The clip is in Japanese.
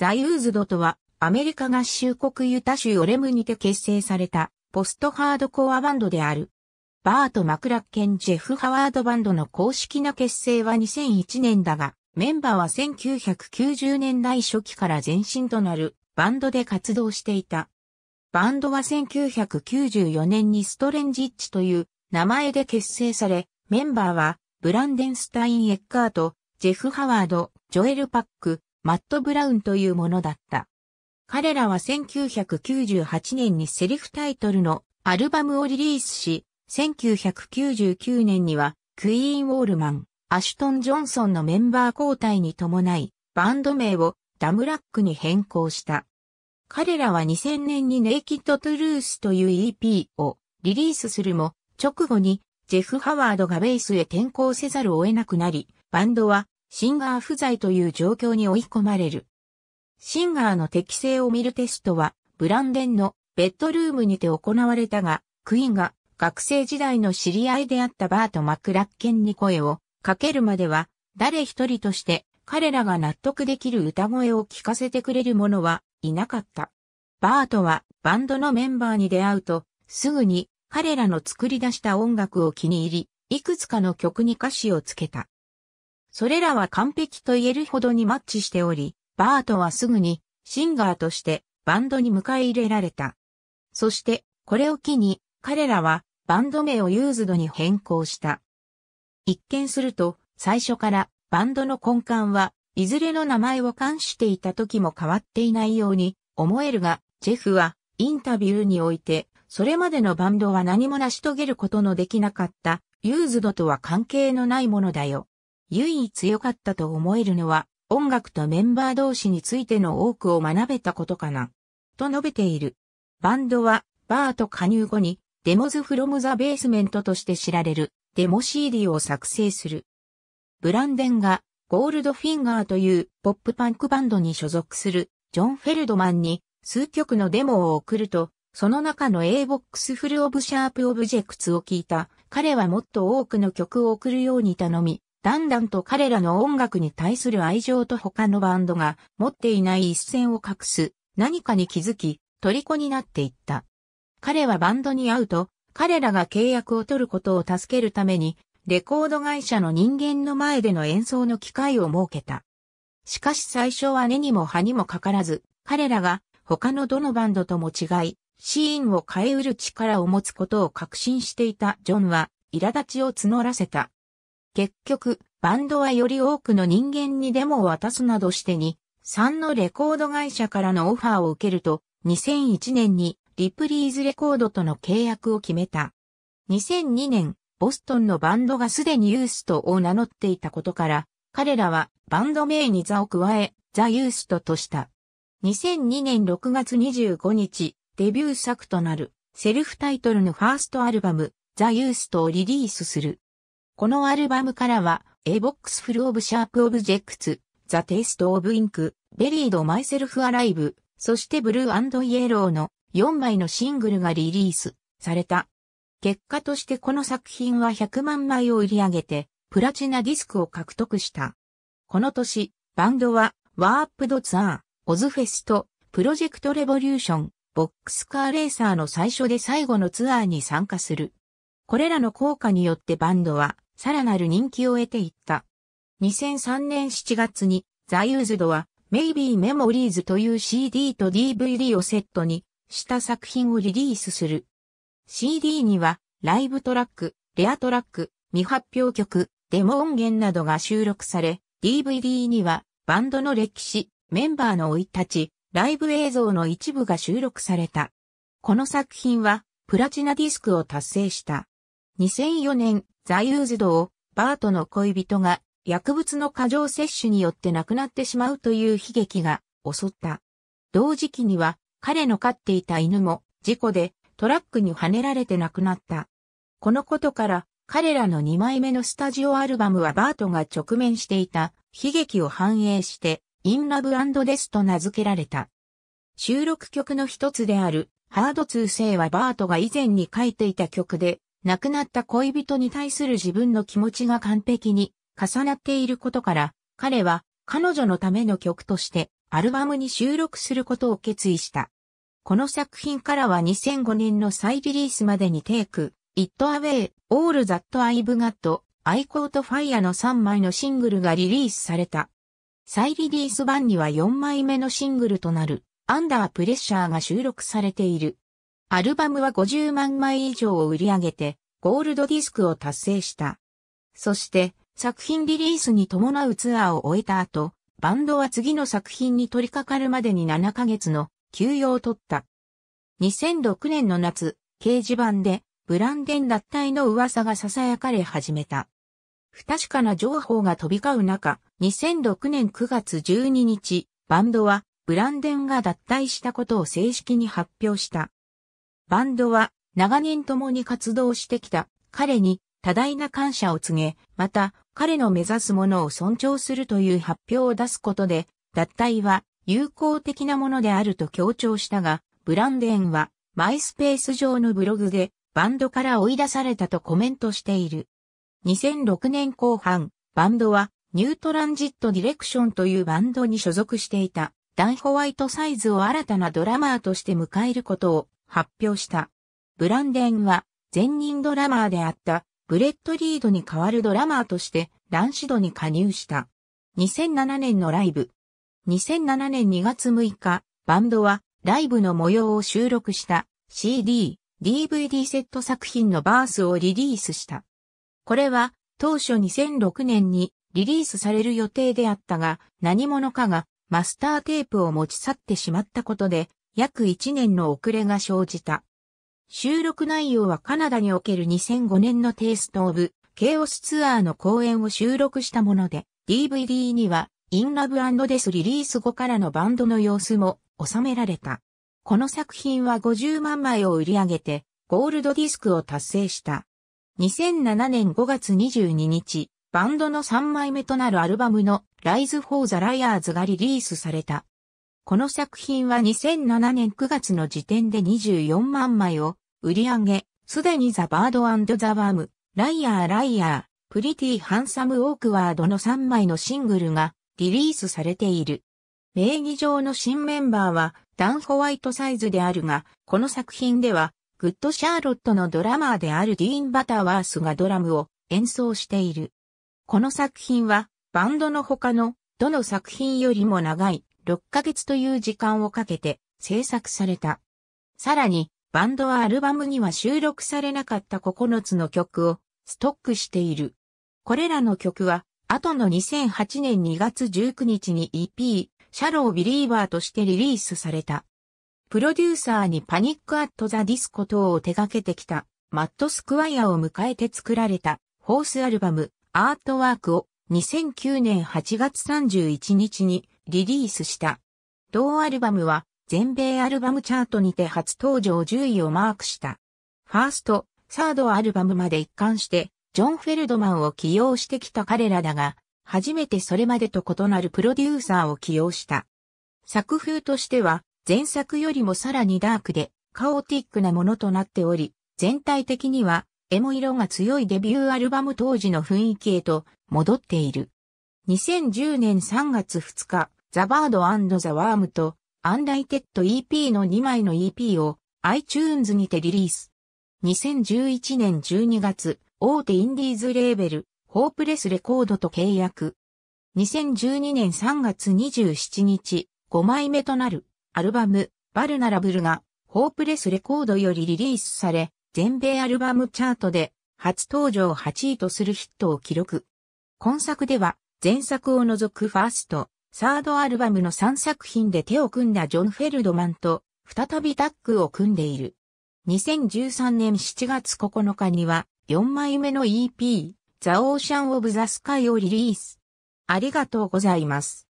ザユーズドとは、アメリカ合衆国ユタ州オレムにて結成された、ポストハードコアバンドである。バート・マクラッケン・ジェフ・ハワードバンドの公式な結成は2001年だが、メンバーは1990年代初期から前身となるバンドで活動していた。バンドは1994年にストレンジッチという名前で結成され、メンバーはブランデンスタイン・エッカート、ジェフ・ハワード、ジョエル・パック、マット・ブラウンというものだった。彼らは1998年にセリフタイトルのアルバムをリリースし、1999年にはクイーン・ウォールマン、アシュトン・ジョンソンのメンバー交代に伴い、バンド名をダムラックに変更した。彼らは2000年にネイキッド・トゥルースという EP をリリースするも、直後にジェフ・ハワードがベースへ転向せざるを得なくなり、バンドはシンガー不在という状況に追い込まれる。シンガーの適性を見るテストは、ブランデンのベッドルームにて行われたが、クイーンが学生時代の知り合いであったバート・マクラッケンに声をかけるまでは、誰一人として彼らが納得できる歌声を聞かせてくれる者はいなかった。バートはバンドのメンバーに出会うと、すぐに彼らの作り出した音楽を気に入り、いくつかの曲に歌詞をつけた。それらは完璧と言えるほどにマッチしており、バートはすぐにシンガーとしてバンドに迎え入れられた。そしてこれを機に彼らはバンド名をユーズドに変更した。一見すると最初からバンドの根幹はいずれの名前を冠していた時も変わっていないように思えるが、ジェフはインタビューにおいてそれまでのバンドは何も成し遂げることのできなかったユーズドとは関係のないものだよ唯一良かったと思えるのは、音楽とメンバー同士についての多くを学べたことかな。と述べている。バンドは、バート加入後に、デモズフロムザベースメントとして知られる、デモ CD を作成する。ブランデンが、ゴールドフィンガーというポップパンクバンドに所属する、ジョン・フェルドマンに、数曲のデモを送ると、その中の A ボックスフルオブシャープオブジェクツを聞いた、彼はもっと多くの曲を送るように頼み、だんだんと彼らの音楽に対する愛情と他のバンドが持っていない一線を隠す何かに気づき、虜になっていった。彼はバンドに会うと、彼らが契約を取ることを助けるために、レコード会社の人間の前での演奏の機会を設けた。しかし最初は根にも葉にもかからず、彼らが他のどのバンドとも違い、シーンを変えうる力を持つことを確信していたジョンは、苛立ちを募らせた。結局、バンドはより多くの人間にデモを渡すなどしてに、3のレコード会社からのオファーを受けると、2001年にリプリーズレコードとの契約を決めた。2002年、ボストンのバンドがすでにユーストを名乗っていたことから、彼らはバンド名に座を加え、ザ・ユーストとした。2002年6月25日、デビュー作となる、セルフタイトルのファーストアルバム、ザ・ユーストをリリースする。このアルバムからは、A Box Full of Sharp Objects, The Taste of Ink, Buried Myself Alive, そして Blue and Yellow の4枚のシングルがリリースされた。結果としてこの作品は100万枚を売り上げて、プラチナディスクを獲得した。この年、バンドは、ワープドツアー、オズフェスト、プロジェクトレボリューション、ボックスカーレーサーの最初で最後のツアーに参加する。これらの効果によってバンドは、さらなる人気を得ていった。2003年7月に、ザユーズドは、Maybe Memories という CD と DVD をセットにした作品をリリースする。CD には、ライブトラック、レアトラック、未発表曲、デモ音源などが収録され、DVD には、バンドの歴史、メンバーの生い立ち、ライブ映像の一部が収録された。この作品は、プラチナディスクを達成した。2004年、ザユーズドをバートの恋人が薬物の過剰摂取によって亡くなってしまうという悲劇が襲った。同時期には彼の飼っていた犬も事故でトラックにはねられて亡くなった。このことから彼らの2枚目のスタジオアルバムはバートが直面していた悲劇を反映して In Love and Death と名付けられた。収録曲の一つであるハード2世はバートが以前に書いていた曲で亡くなった恋人に対する自分の気持ちが完璧に重なっていることから、彼は彼女のための曲としてアルバムに収録することを決意した。この作品からは2005年の再リリースまでにテイク、It Away, All That I've Got, I Caught Fire の3枚のシングルがリリースされた。再リリース版には4枚目のシングルとなる、Under Pressure が収録されている。アルバムは50万枚以上を売り上げて、ゴールドディスクを達成した。そして、作品リリースに伴うツアーを終えた後、バンドは次の作品に取り掛かるまでに7ヶ月の休養を取った。2006年の夏、掲示板でブランデン脱退の噂が囁かれ始めた。不確かな情報が飛び交う中、2006年9月12日、バンドはブランデンが脱退したことを正式に発表した。バンドは長年共に活動してきた彼に多大な感謝を告げ、また彼の目指すものを尊重するという発表を出すことで、脱退は友好的なものであると強調したが、ブランデンはマイスペース上のブログでバンドから追い出されたとコメントしている。2006年後半、バンドはニュートランジットディレクションというバンドに所属していたダン・ホワイトサイズを新たなドラマーとして迎えることを発表した。ブランデンは前任ドラマーであったブレッドリードに代わるドラマーとしてランシドに加入した。2007年のライブ。2007年2月6日、バンドはライブの模様を収録した CD、DVD セット作品のバースをリリースした。これは当初2006年にリリースされる予定であったが何者かがマスターテープを持ち去ってしまったことで約1年の遅れが生じた。収録内容はカナダにおける2005年のテイストオブ、ケオスツアーの公演を収録したもので、DVD には、インラブデスリリース後からのバンドの様子も収められた。この作品は50万枚を売り上げて、ゴールドディスクを達成した。2007年5月22日、バンドの3枚目となるアルバムの Rise for the Liars がリリースされた。この作品は2007年9月の時点で24万枚を売り上げ、すでにザ・バードザ・ワーム、ライアー・ライアー、プリティ・ハンサム・オークワードの3枚のシングルがリリースされている。名義上の新メンバーはダン・ホワイトサイズであるが、この作品ではグッド・シャーロットのドラマーであるディーン・バターワースがドラムを演奏している。この作品はバンドの他のどの作品よりも長い6ヶ月という時間をかけて制作された。さらに、バンドはアルバムには収録されなかった9つの曲をストックしている。これらの曲は、後の2008年2月19日に EP、シャロービリーバーとしてリリースされた。プロデューサーにパニックアットザディスコ等を手掛けてきた、マットスクワイアを迎えて作られた、ホースアルバム、アートワークを2009年8月31日にリリースした。同アルバムは全米アルバムチャートにて初登場10位をマークした。ファースト、サードアルバムまで一貫して、ジョン・フェルドマンを起用してきた彼らだが、初めてそれまでと異なるプロデューサーを起用した。作風としては、前作よりもさらにダークで、カオティックなものとなっており、全体的には、エモ色が強いデビューアルバム当時の雰囲気へと戻っている。2010年3月2日、ザ・バードザ・ワームと、アンライテッド EP の2枚の EP を iTunes にてリリース。2011年12月、大手インディーズレーベル、ホープレスレコードと契約。2012年3月27日、5枚目となる、アルバム、バルナラブルが、ホープレスレコードよりリリースされ、全米アルバムチャートで、初登場8位とするヒットを記録。今作では、前作を除くファースト、サードアルバムの3作品で手を組んだジョン・フェルドマンと再びタッグを組んでいる。2013年7月9日には4枚目の EP、The Ocean of the Sky をリリース。ありがとうございます。